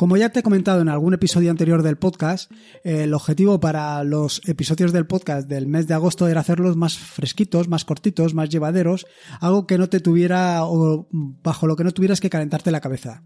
Como ya te he comentado en algún episodio anterior del podcast, el objetivo para los episodios del podcast del mes de agosto era hacerlos más fresquitos, más cortitos, más llevaderos, algo que no te tuviera o bajo lo que no tuvieras que calentarte la cabeza.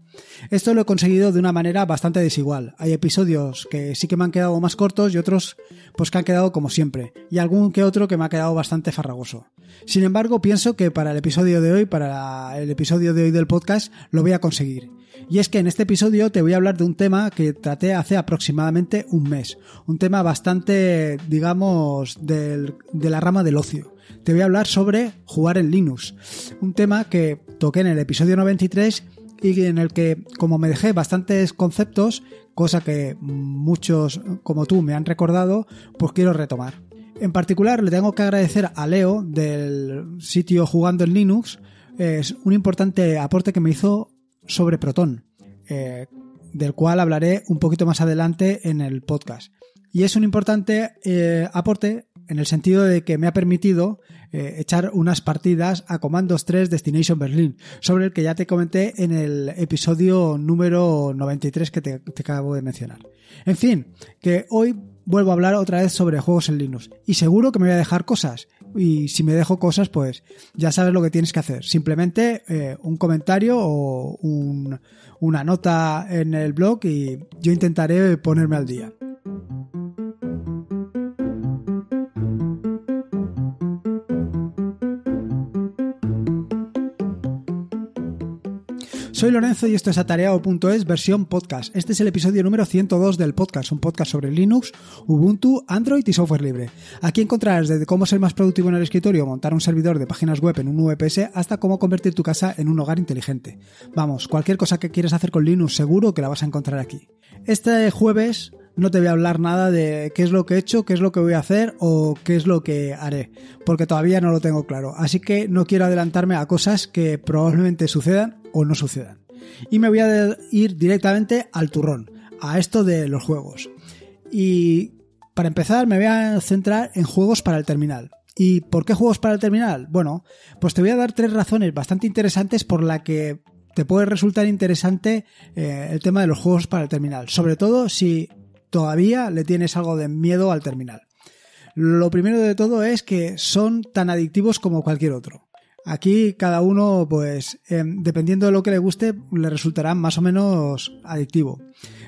Esto lo he conseguido de una manera bastante desigual. Hay episodios que sí que me han quedado más cortos y otros pues que han quedado como siempre, y algún que otro que me ha quedado bastante farragoso. Sin embargo, pienso que para el episodio de hoy, para el episodio de hoy del podcast, lo voy a conseguir. Y es que en este episodio te voy a hablar de un tema que traté hace aproximadamente un mes. Un tema bastante, digamos, de la rama del ocio. Te voy a hablar sobre jugar en Linux. Un tema que toqué en el episodio 93 y en el que, como me dejé bastantes conceptos, cosa que muchos como tú me han recordado, pues quiero retomar. En particular, le tengo que agradecer a Leo del sitio Jugando en Linux. Es un importante aporte que me hizo sobre Proton, eh, del cual hablaré un poquito más adelante en el podcast. Y es un importante eh, aporte en el sentido de que me ha permitido eh, echar unas partidas a Commandos 3 Destination Berlin, sobre el que ya te comenté en el episodio número 93 que te, te acabo de mencionar. En fin, que hoy vuelvo a hablar otra vez sobre juegos en Linux. Y seguro que me voy a dejar cosas. Y si me dejo cosas, pues ya sabes lo que tienes que hacer. Simplemente eh, un comentario o una nota en el blog y yo intentaré ponerme al día. Soy Lorenzo y esto es atareado.es versión podcast. Este es el episodio número 102 del podcast, un podcast sobre Linux, Ubuntu, Android y software libre. Aquí encontrarás desde cómo ser más productivo en el escritorio, montar un servidor de páginas web en un VPS, hasta cómo convertir tu casa en un hogar inteligente. Vamos, cualquier cosa que quieras hacer con Linux seguro que la vas a encontrar aquí. Este jueves no te voy a hablar nada de qué es lo que he hecho, qué es lo que voy a hacer o qué es lo que haré, porque todavía no lo tengo claro. Así que no quiero adelantarme a cosas que probablemente sucedan o no sucedan. Y me voy a ir directamente al turrón, a esto de los juegos. Y para empezar me voy a centrar en juegos para el terminal. ¿Y por qué juegos para el terminal? Bueno, pues te voy a dar tres razones bastante interesantes por la que te puede resultar interesante eh, el tema de los juegos para el terminal, sobre todo si todavía le tienes algo de miedo al terminal. Lo primero de todo es que son tan adictivos como cualquier otro. Aquí cada uno, pues, eh, dependiendo de lo que le guste, le resultará más o menos adictivo.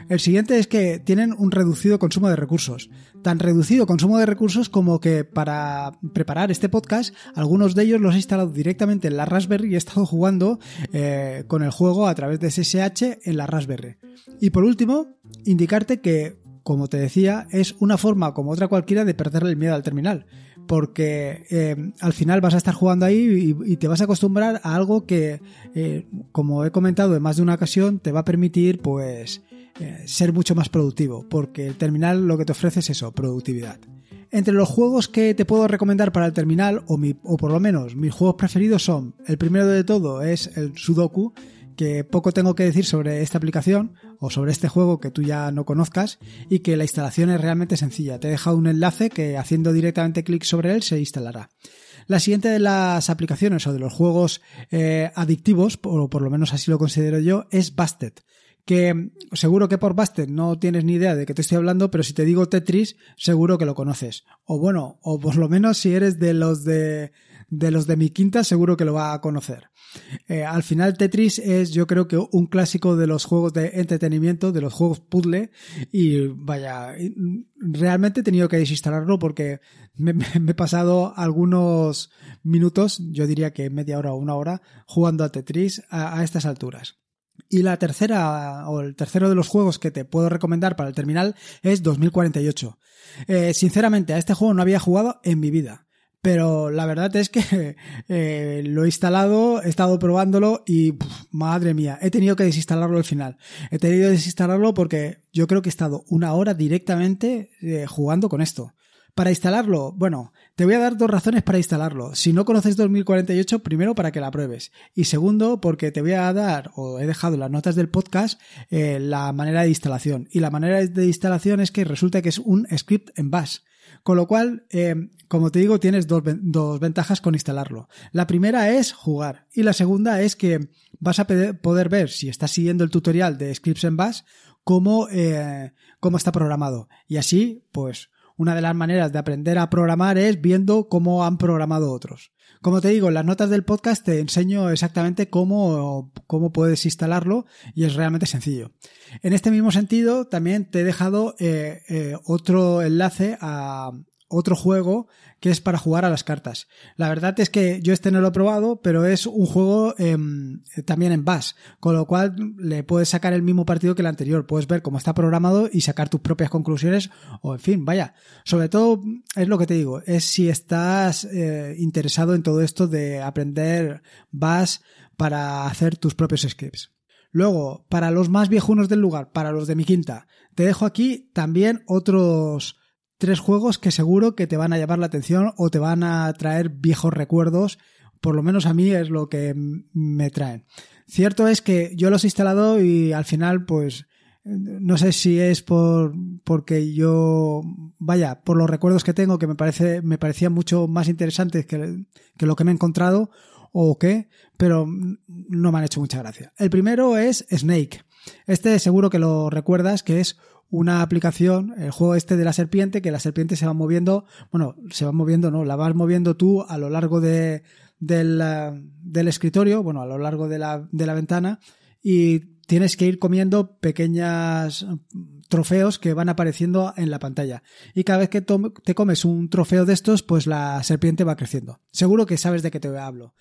El siguiente es que tienen un reducido consumo de recursos. Tan reducido consumo de recursos como que para preparar este podcast, algunos de ellos los he instalado directamente en la Raspberry y he estado jugando eh, con el juego a través de SSH en la Raspberry. Y por último, indicarte que como te decía, es una forma como otra cualquiera de perderle el miedo al terminal porque eh, al final vas a estar jugando ahí y, te vas a acostumbrar a algo que, eh, como he comentado en más de una ocasión, te va a permitir pues eh, ser mucho más productivo, porque el terminal lo que te ofrece es eso, productividad. Entre los juegos que te puedo recomendar para el terminal, o, o por lo menos mis juegos preferidos son, el primero de todo es el Sudoku, que poco tengo que decir sobre esta aplicación o sobre este juego que tú ya no conozcas y que la instalación es realmente sencilla. Te he dejado un enlace que haciendo directamente clic sobre él se instalará. La siguiente de las aplicaciones o de los juegos eh, adictivos, o por lo menos así lo considero yo, es Bastet que seguro que por Bastet no tienes ni idea de que te estoy hablando, pero si te digo Tetris, seguro que lo conoces. O bueno, o por lo menos si eres de los de de los de mi quinta seguro que lo va a conocer. Eh, al final Tetris es yo creo que un clásico de los juegos de entretenimiento, de los juegos puzzle y vaya, realmente he tenido que desinstalarlo porque me, he pasado algunos minutos, yo diría que media hora o una hora, jugando a Tetris a, estas alturas. Y la tercera o el tercero de los juegos que te puedo recomendar para el terminal es 2048. Eh, sinceramente, a este juego no había jugado en mi vida pero la verdad es que eh, lo he instalado, he estado probándolo y madre mía, he tenido que desinstalarlo al final. He tenido que desinstalarlo porque yo creo que he estado una hora directamente eh, jugando con esto. Para instalarlo, bueno, te voy a dar dos razones para instalarlo. Si no conoces 2048, primero para que la pruebes. Y segundo, porque te voy a dar, o he dejado en las notas del podcast, eh, la manera de instalación. Y la manera de instalación es que resulta que es un script en Bash. Con lo cual, eh, como te digo, tienes dos, ventajas con instalarlo. La primera es jugar y la segunda es que vas a poder ver, si estás siguiendo el tutorial de Scripts en Bash, cómo eh, está programado. Y así, pues, una de las maneras de aprender a programar es viendo cómo han programado otros. Como te digo, en las notas del podcast te enseño exactamente cómo, cómo puedes instalarlo y es realmente sencillo. En este mismo sentido, también te he dejado eh, eh, otro enlace a, otro juego que es para jugar a las cartas. La verdad es que yo este no lo he probado, pero es un juego em, también en BAS con lo cual le puedes sacar el mismo partido que el anterior, puedes ver cómo está programado y sacar tus propias conclusiones, o en fin, vaya, sobre todo es lo que te digo, es si estás eh, interesado en todo esto de aprender BAS para hacer tus propios scripts. Luego, para los más viejunos del lugar, para los de mi quinta, te dejo aquí también otros tres juegos que seguro que te van a llamar la atención o te van a traer viejos recuerdos, por lo menos a mí es lo que me traen. Cierto es que yo los he instalado y al final pues no sé si es por porque yo vaya por los recuerdos que tengo que me parece me parecían mucho más interesantes que, que lo que me he encontrado o qué pero no me han hecho mucha gracia el primero es Snake este seguro que lo recuerdas que es una aplicación, el juego este de la serpiente, que la serpiente se va moviendo, bueno, se va moviendo, no, la vas moviendo tú a lo largo de, del, eh, del escritorio, bueno, a lo largo de la, de la ventana, y tienes que ir comiendo pequeñas mm, trofeos que van apareciendo en la pantalla. Y cada vez que te comes un trofeo de estos, pues la serpiente va creciendo. Seguro que sabes de qué te hablo.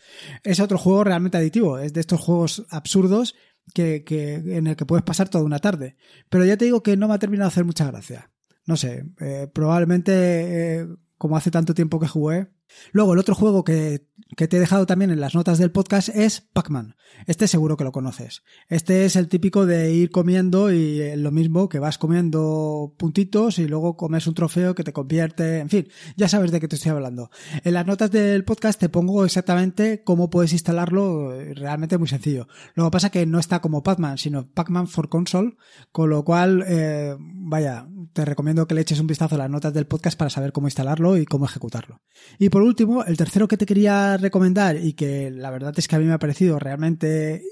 Es otro juego realmente aditivo, es de estos juegos absurdos que, en el que puedes pasar toda una tarde. Pero ya te digo que no me ha terminado de hacer mucha gracia. No sé, eh, probablemente eh, como hace tanto tiempo que jugué. Luego, el otro juego que que te he dejado también en las notas del podcast es Pac-Man. Este seguro que lo conoces. Este es el típico de ir comiendo y eh, lo mismo que vas comiendo puntitos y luego comes un trofeo que te convierte, en fin, ya sabes de qué te estoy hablando. En las notas del podcast te pongo exactamente cómo puedes instalarlo, eh, realmente muy sencillo. Lo que pasa que no está como Pac-Man, sino Pac-Man for Console, con lo cual, eh, vaya, te recomiendo que le eches un vistazo a las notas del podcast para saber cómo instalarlo y cómo ejecutarlo. Y por último, el tercero que te quería recomendar y que la verdad es que a mí me ha parecido realmente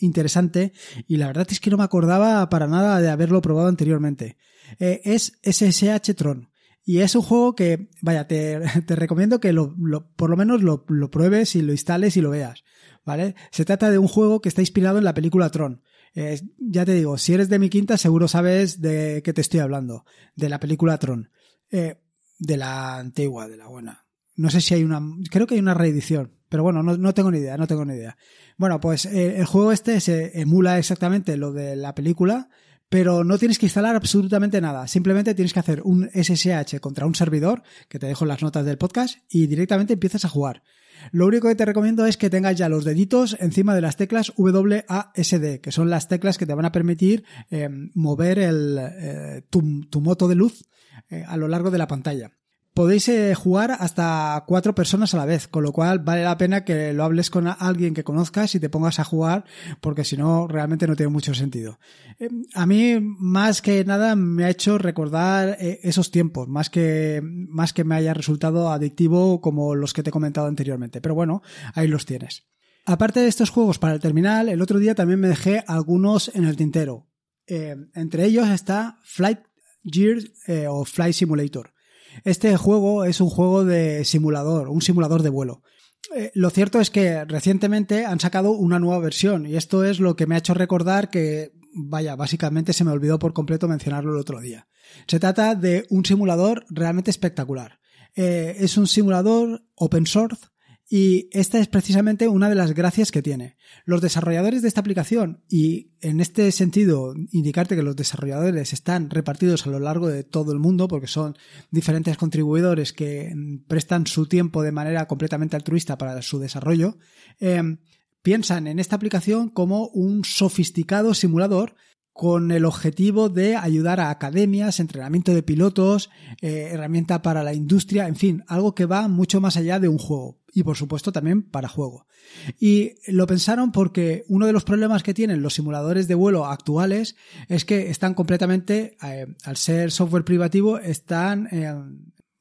interesante y la verdad es que no me acordaba para nada de haberlo probado anteriormente. Eh, es SSH Tron. Y es un juego que, vaya, te, recomiendo que lo, por lo menos lo, pruebes y lo instales y lo veas, ¿vale? Se trata de un juego que está inspirado en la película Tron. ya te digo, si eres de mi quinta seguro sabes de qué te estoy hablando, de la película Tron. Eh, de la antigua, de la buena. No sé si hay una. Creo que hay una reedición, pero bueno, no, tengo ni idea, no tengo ni idea. Bueno, pues eh, el juego este se emula exactamente lo de la película, pero no tienes que instalar absolutamente nada. Simplemente tienes que hacer un SSH contra un servidor, que te dejo en las notas del podcast, y directamente empiezas a jugar. Lo único que te recomiendo es que tengas ya los deditos encima de las teclas WASD, que son las teclas que te van a permitir eh, mover el, eh, tu, moto de luz a lo largo de la pantalla podéis eh, jugar hasta cuatro personas a la vez, con lo cual vale la pena que lo hables con alguien que conozcas y te pongas a jugar, porque si no, realmente no tiene mucho sentido. Em, a mí, más que nada, me ha hecho recordar eh, esos tiempos, más que, más que me haya resultado adictivo como los que te he comentado anteriormente. Pero bueno, ahí los tienes. Aparte de estos juegos para el terminal, el otro día también me dejé algunos en el tintero. Em, entre ellos está Flight Gear eh, o Flight Simulator este juego es un juego de simulador, un simulador de vuelo. Eh, lo cierto es que recientemente han sacado una nueva versión y esto es lo que me ha hecho recordar que, vaya, básicamente se me olvidó por completo mencionarlo el otro día. Se trata de un simulador realmente espectacular. Eh, es un simulador open source y esta es precisamente una de las gracias que tiene. Los desarrolladores de esta aplicación, y en este sentido indicarte que los desarrolladores están repartidos a lo largo de todo el mundo, porque son diferentes contribuidores que mm, prestan su tiempo de manera completamente altruista para su desarrollo, eh, piensan en esta aplicación como un sofisticado simulador con el objetivo de ayudar a academias, entrenamiento de pilotos, eh, herramienta para la industria, en fin, algo que va mucho más allá de un juego y por supuesto también para juego. Y lo pensaron porque uno de los problemas que tienen los simuladores de vuelo actuales es que están completamente, eh, al ser software privativo, están, eh,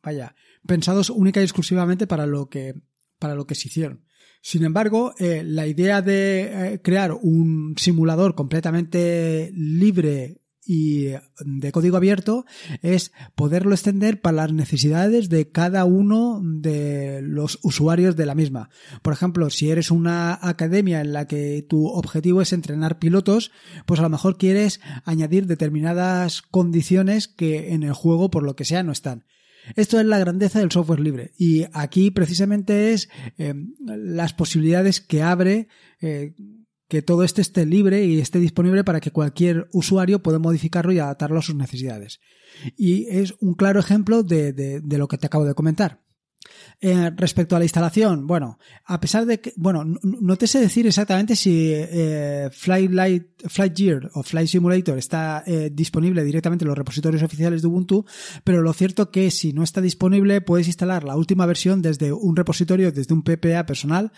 vaya, pensados única y exclusivamente para lo que para lo que se hicieron. Sin embargo, eh, la idea de eh, crear un simulador completamente libre y mm, de código abierto es poderlo extender para las necesidades de cada uno de los usuarios de la misma. Por ejemplo, si eres una academia en la que tu objetivo es entrenar pilotos, pues a lo mejor quieres añadir determinadas condiciones que en el juego por lo que sea no están. Esto es la grandeza del software libre y aquí precisamente es eh, las posibilidades que abre eh, que todo esto esté libre y esté disponible para que cualquier usuario pueda modificarlo y adaptarlo a sus necesidades. Y es un claro ejemplo de lo que te acabo de comentar. Eh, respecto a la instalación, bueno, a pesar de que, bueno, no, te sé decir exactamente si eh, Flight Flightgear o Flight Simulator está eh, disponible directamente en los repositorios oficiales de Ubuntu, pero lo cierto que si no está disponible puedes instalar la última versión desde un repositorio, desde un PPA personal.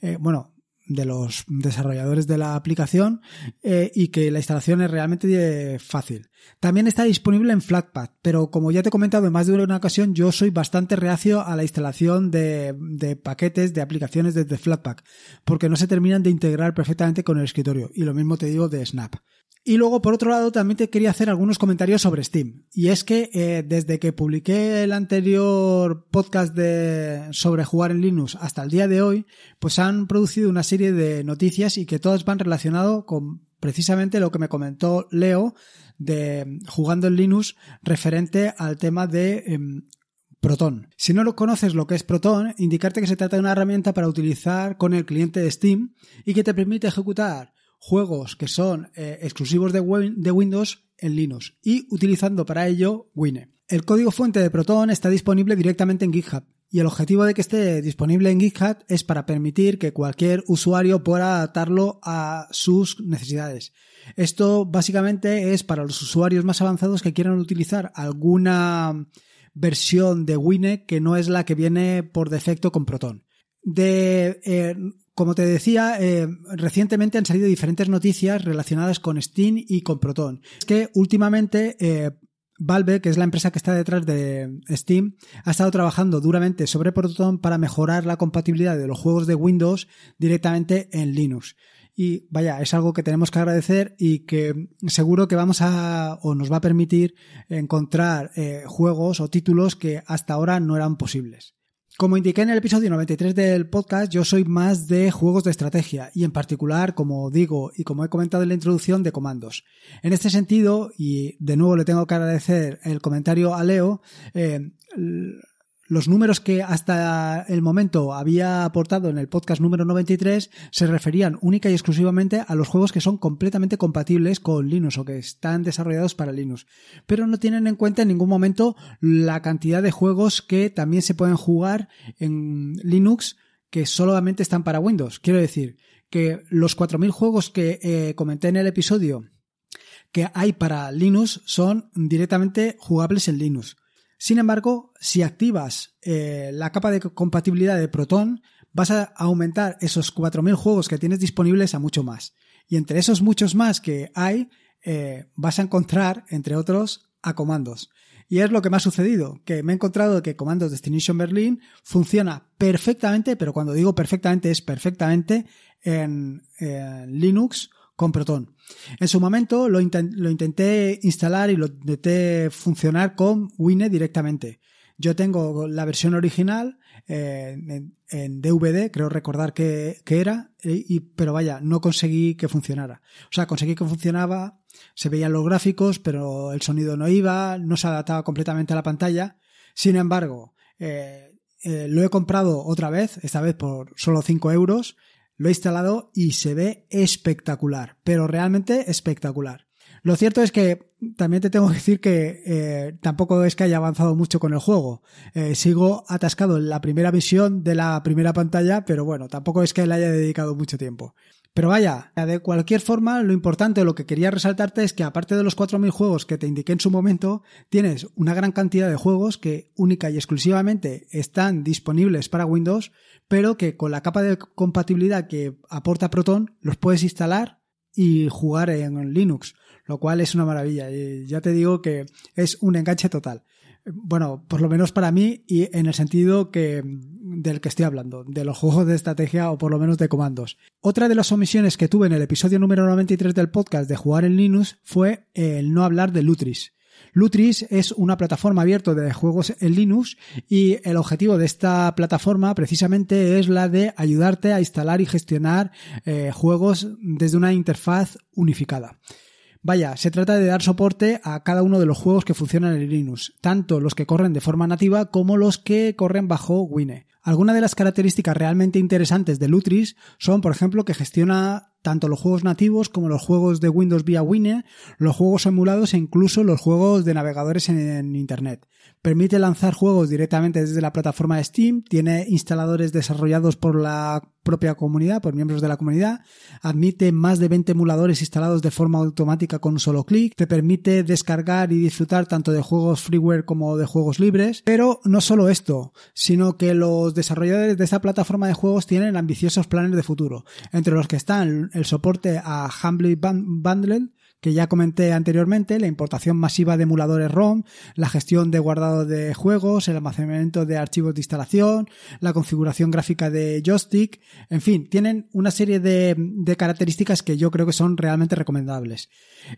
Eh, bueno, de los desarrolladores de la aplicación eh, y que la instalación es realmente fácil. También está disponible en Flatpak, pero como ya te he comentado en más de una ocasión, yo soy bastante reacio a la instalación de, de paquetes de aplicaciones desde Flatpak, porque no se terminan de integrar perfectamente con el escritorio. Y lo mismo te digo de Snap. Y luego, por otro lado, también te quería hacer algunos comentarios sobre Steam. Y es que eh, desde que publiqué el anterior podcast de, sobre jugar en Linux hasta el día de hoy, pues han producido una serie de noticias y que todas van relacionado con precisamente lo que me comentó Leo de jugando en Linux referente al tema de em, Proton. Si no lo conoces lo que es Proton, indicarte que se trata de una herramienta para utilizar con el cliente de Steam y que te permite ejecutar juegos que son eh, exclusivos de, Windows en Linux y utilizando para ello Wine. El código fuente de Proton está disponible directamente en GitHub y el objetivo de que esté disponible en GitHub es para permitir que cualquier usuario pueda adaptarlo a sus necesidades. Esto básicamente es para los usuarios más avanzados que quieran utilizar alguna versión de Wine que no es la que viene por defecto con Proton. De eh, como te decía, eh, recientemente han salido diferentes noticias relacionadas con Steam y con Proton. Es que últimamente eh, Valve, que es la empresa que está detrás de Steam, ha estado trabajando duramente sobre Proton para mejorar la compatibilidad de los juegos de Windows directamente en Linux. Y vaya, es algo que tenemos que agradecer y que seguro que vamos a o nos va a permitir encontrar eh, juegos o títulos que hasta ahora no eran posibles. Como indiqué en el episodio 93 del podcast, yo soy más de juegos de estrategia y en particular, como digo y como he comentado en la introducción, de comandos. En este sentido, y de nuevo le tengo que agradecer el comentario a Leo, eh, los números que hasta el momento había aportado en el podcast número 93 se referían única y exclusivamente a los juegos que son completamente compatibles con Linux o que están desarrollados para Linux, pero no tienen en cuenta en ningún momento la cantidad de juegos que también se pueden jugar en Linux que solamente están para Windows. Quiero decir que los 4.000 juegos que eh, comenté en el episodio que hay para Linux son directamente jugables en Linux. Sin embargo, si activas eh, la capa de compatibilidad de Proton, vas a aumentar esos 4.000 juegos que tienes disponibles a mucho más. Y entre esos muchos más que hay, eh, vas a encontrar, entre otros, a comandos. Y es lo que me ha sucedido, que me he encontrado que Comandos Destination Berlin funciona perfectamente, pero cuando digo perfectamente es perfectamente en, en Linux con Proton. En su momento lo, intenté instalar y lo intenté funcionar con Wine directamente. Yo tengo la versión original eh, en, DVD, creo recordar que, era, eh, y, pero vaya, no conseguí que funcionara. O sea, conseguí que funcionaba, se veían los gráficos, pero el sonido no iba, no se adaptaba completamente a la pantalla. Sin embargo, eh, lo he comprado otra vez, esta vez por solo 5 euros, lo he instalado y se ve espectacular, pero realmente espectacular. Lo cierto es que también te tengo que decir que eh, tampoco es que haya avanzado mucho con el juego. Eh, sigo atascado en la primera visión de la primera pantalla, pero bueno, tampoco es que le haya dedicado mucho tiempo. Pero vaya, de cualquier forma, lo importante lo que quería resaltarte es que aparte de los 4.000 juegos que te indiqué en su momento, tienes una gran cantidad de juegos que única y exclusivamente están disponibles para Windows, pero que con la capa de compatibilidad que aporta Proton los puedes instalar y jugar en Linux, lo cual es una maravilla. Y ya te digo que es un enganche total bueno, por lo menos para mí y en el sentido que, del que estoy hablando, de los juegos de estrategia o por lo menos de comandos. Otra de las omisiones que tuve en el episodio número 93 del podcast de jugar en Linux fue el no hablar de Lutris. Lutris es una plataforma abierta de juegos en Linux y el objetivo de esta plataforma precisamente es la de ayudarte a instalar y gestionar eh, juegos desde una interfaz unificada. Vaya, se trata de dar soporte a cada uno de los juegos que funcionan en Linux, tanto los que corren de forma nativa como los que corren bajo Wine. Algunas de las características realmente interesantes de Lutris son, por ejemplo, que gestiona tanto los juegos nativos como los juegos de Windows vía Wine, los juegos emulados e incluso los juegos de navegadores en, Internet. Permite lanzar juegos directamente desde la plataforma Steam, tiene instaladores desarrollados por la propia comunidad, por miembros de la comunidad, admite más de 20 emuladores instalados de forma automática con un solo clic, te permite descargar y disfrutar tanto de juegos freeware como de juegos libres, pero no solo esto, sino que los desarrolladores de esta plataforma de juegos tienen ambiciosos planes de futuro, entre los que están el soporte a Humbly Bundle, que ya comenté anteriormente, la importación masiva de emuladores ROM, la gestión de guardado de juegos, el almacenamiento de archivos de instalación, la configuración gráfica de joystick, en fin, tienen una serie de, características que yo creo que son realmente recomendables.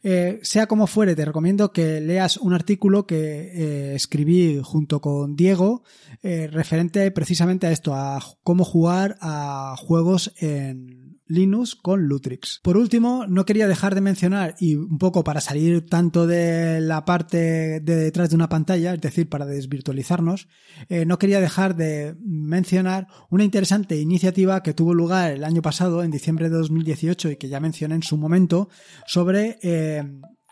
Eh, sea como fuere, te recomiendo que leas un artículo que eh, escribí junto con Diego eh, referente precisamente a esto, a cómo jugar a juegos en Linux con Lutrix. Por último, no quería dejar de mencionar, y un poco para salir tanto de la parte de detrás de una pantalla, es decir, para desvirtualizarnos, eh, no quería dejar de mencionar una interesante iniciativa que tuvo lugar el año pasado, en diciembre de 2018, y que ya mencioné en su momento, sobre... Eh,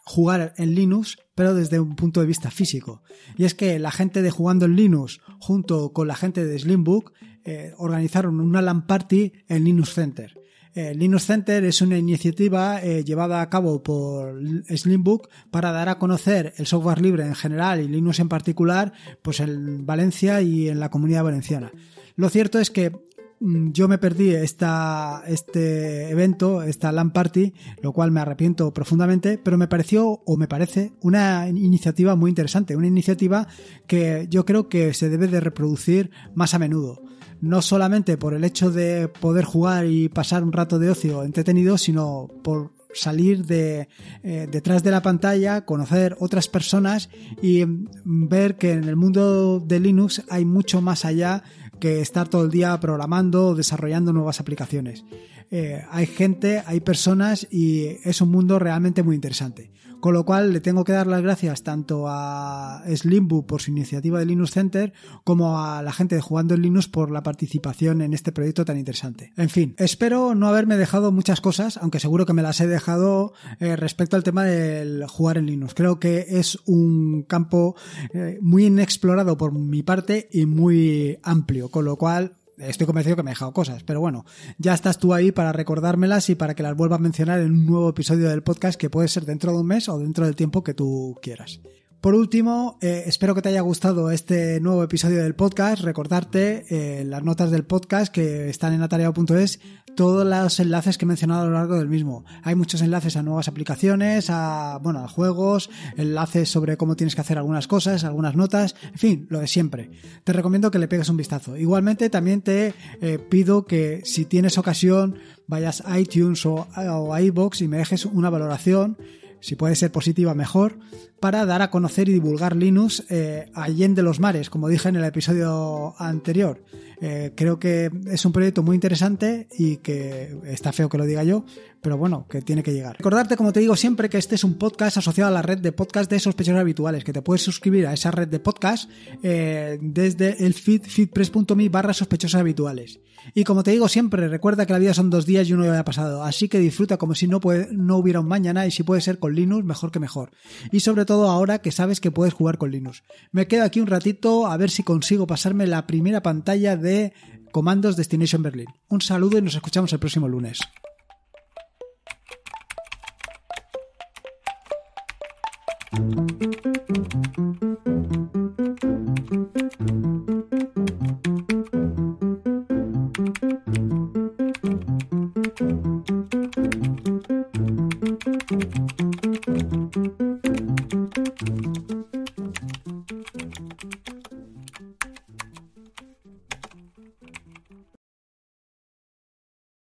jugar en Linux, pero desde un punto de vista físico. Y es que la gente de Jugando en Linux, junto con la gente de Slimbook, eh, organizaron una LAN party en Linux Center. Eh, Linux Center es una iniciativa eh, llevada a cabo por Slimbook para dar a conocer el software libre en general y Linux en particular, pues en Valencia y en la comunidad valenciana. Lo cierto es que mm, yo me perdí esta, este evento, esta LAN Party, lo cual me arrepiento profundamente, pero me pareció o me parece una iniciativa muy interesante, una iniciativa que yo creo que se debe de reproducir más a menudo no solamente por el hecho de poder jugar y pasar un rato de ocio entretenido, sino por salir de eh, detrás de la pantalla, conocer otras personas y mm, ver que en el mundo de Linux hay mucho más allá que estar todo el día programando o desarrollando nuevas aplicaciones. Eh, hay gente, hay personas y es un mundo realmente muy interesante. Con lo cual le tengo que dar las gracias tanto a Slimbu por su iniciativa de Linux Center como a la gente de Jugando en Linux por la participación en este proyecto tan interesante. En fin, espero no haberme dejado muchas cosas, aunque seguro que me las he dejado eh, respecto al tema del jugar en Linux. Creo que es un campo eh, muy inexplorado por mi parte y muy amplio, con lo cual estoy convencido que me he dejado cosas, pero bueno, ya estás tú ahí para recordármelas y para que las vuelva a mencionar en un nuevo episodio del podcast que puede ser dentro de un mes o dentro del tiempo que tú quieras. Por último, eh, espero que te haya gustado este nuevo episodio del podcast. Recordarte eh, las notas del podcast que están en atareado.es todos los enlaces que he mencionado a lo largo del mismo. Hay muchos enlaces a nuevas aplicaciones, a, bueno, a juegos, enlaces sobre cómo tienes que hacer algunas cosas, algunas notas, en fin, lo de siempre. Te recomiendo que le pegues un vistazo. Igualmente, también te eh, pido que si tienes ocasión, vayas a iTunes o, a iBox y me dejes una valoración si puede ser positiva mejor, para dar a conocer y divulgar Linux eh, de los mares, como dije en el episodio anterior. Eh, creo que es un proyecto muy interesante y que está feo que lo diga yo, pero bueno, que tiene que llegar. Recordarte, como te digo siempre, que este es un podcast asociado a la red de podcast de sospechosos habituales, que te puedes suscribir a esa red de podcast eh, desde el feed feedpress.me barra sospechosos habituales. Y como te digo siempre, recuerda que la vida son dos días y uno ya ha pasado, así que disfruta como si no, no hubiera un mañana y si puede ser con Linux, mejor que mejor. Y sobre todo ahora que sabes que puedes jugar con Linux. Me quedo aquí un ratito a ver si consigo pasarme la primera pantalla de comandos Destination Berlin. Un saludo y nos escuchamos el próximo lunes. Thank you.